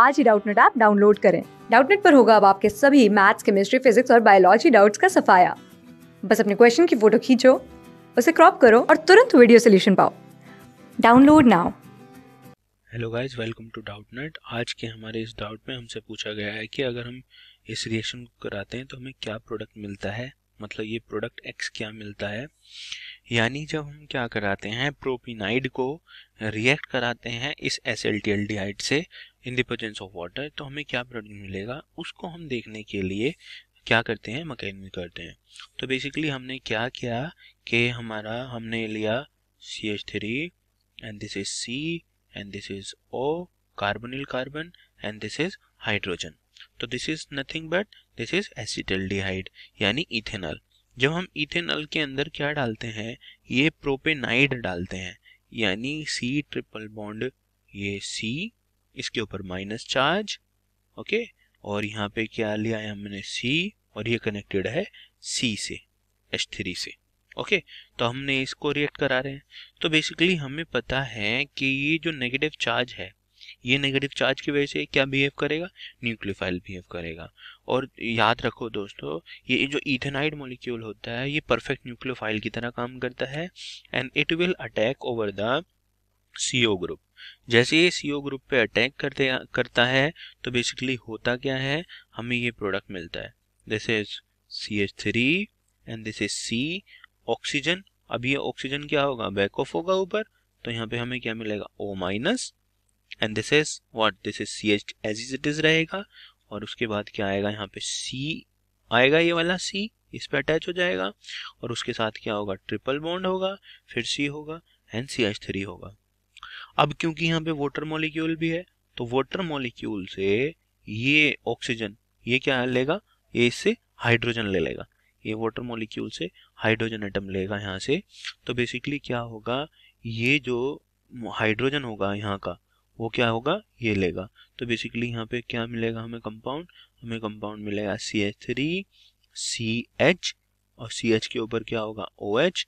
आज ही Doubtnet app download करें डाउटनेट पर होगा अब आपके सभी मैथ्स केमिस्ट्री फिजिक्स और बायोलॉजी डाउट्स का सफाया बस अपने क्वेश्चन की फोटो खींचो उसे क्रॉप करो और तुरंत वीडियो सोल्यूशन पाओ download now hello guys welcome to Doubtnet आज के हमारे इस डाउट में हमसे पूछा गया है कि अगर हम इस रिएक्शन को कराते हैं तो हमें क्या प्रोडक्ट मिलता है मतलब ये प्रोडक्ट एक्स क्या मिलता है यानी जब हम क्या कराते हैं प्रोपिनाइड को रिएक्ट कराते हैं इस acetaldehyde से in the presence of water तो हमें क्या प्रोडक्ट मिलेगा उसको हम देखने के लिए क्या करते हैं मकैन में करते हैं तो बेसिकली हमने क्या किया कि हमारा हमने लिया C H three and this is C and this is O carbonyl carbon and this is hydrogen तो this is nothing but this is acetaldehyde यानी इथेनॉल जब हम इथेनॉल के अंदर क्या डालते हैं ये प्रोपेनाइड डालते हैं यानी सी ट्रिपल बॉन्ड ये सी इसके ऊपर माइनस चार्ज ओके और यहाँ पे क्या लिया है हमने सी और ये कनेक्टेड है सी से एच थ्री से ओके तो हमने इसको रिएक्ट करा रहे हैं तो बेसिकली हमें पता है कि ये जो नेगेटिव चार्ज है ये नेगेटिव चार्ज की वजह से क्या बिहेव करेगा न्यूक्लियोफाइल बिहेव करेगा और याद रखो दोस्तों ये जो इथेनाइड मॉलिक्यूल होता है ये परफेक्ट न्यूक्लियोफाइल की तरह काम करता है and it will attack over the CO group जैसे ये सीओ ग्रुप पे अटैक करते करता है तो बेसिकली होता क्या है हमें ये प्रोडक्ट मिलता है this is C H three and this is C oxygen अब ये ऑक्सीजन क्या होगा बैक ऑफ होगा ऊपर तो यहाँ पे हमें क्या मिलेगा O minus and this is what this is C H as is it is रहेगा और उसके बाद क्या आएगा यहाँ पे सी आएगा ये वाला सी इस पर अटैच हो जाएगा और उसके साथ क्या होगा ट्रिपल बॉन्ड होगा फिर सी होगा एंड सी एच थ्री होगा अब क्योंकि यहाँ पे वाटर मॉलिक्यूल भी है तो वाटर मॉलिक्यूल से ये ऑक्सीजन ये क्या लेगा ये इससे हाइड्रोजन ले लेगा ये वाटर मॉलिक्यूल से हाइड्रोजन एटम लेगा यहाँ से तो बेसिकली क्या होगा ये जो हाइड्रोजन होगा यहाँ का वो क्या होगा ये लेगा तो बेसिकली यहाँ पे क्या मिलेगा हमें कंपाउंड हमें कंपाउंड मिलेगा C H three C H और सी एच के ऊपर क्या होगा ओ एच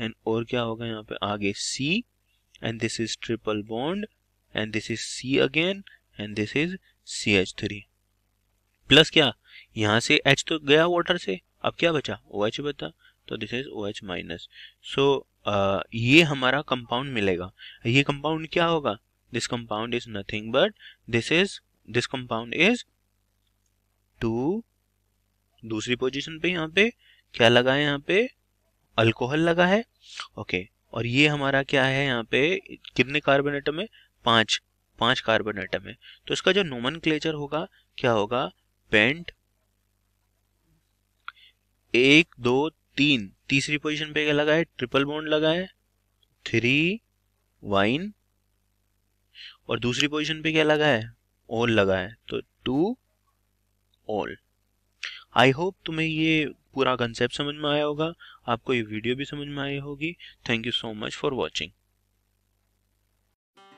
एंड और क्या होगा यहाँ पे आगे C and this is triple bond and this is C again and this is C H three plus क्या यहाँ से एच तो गया वाटर से अब क्या बचा ओ एच बचा तो this is O H minus so ये हमारा कंपाउंड मिलेगा ये कंपाउंड क्या होगा this compound is nothing but this is this compound is to दूसरी पोजीशन पे यहाँ पे क्या लगा है यहाँ पे अल्कोहल लगा है ओके okay. और ये हमारा क्या है यहाँ पे कितने कार्बन एटम है पांच पांच कार्बन एटम है तो इसका जो नोमन होगा क्या होगा पेंट एक दो तीन तीसरी पोजीशन पे क्या लगा है ट्रिपल बॉन्ड लगा है थ्री वाइन और दूसरी पोजीशन पे क्या लगा है ऑल लगा है तो टू ऑल आई होप तुम्हें ये पूरा कंसेप्ट समझ में आया होगा आपको ये वीडियो भी समझ में आई होगी thank you so much for watching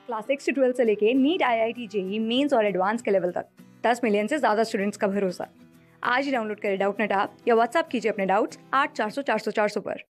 class six से ट्वेल्थ से लेके NEET I I T JEE mains और एडवांस के लेवल तक दस मिलियन से ज़्यादा स्टूडेंट्स का भरोसा आज ही डाउनलोड करें डाउट नेट आप या व्हाट्सअप कीजिए अपने डाउट्स आठ चार सौ चार सौ चार सौ पर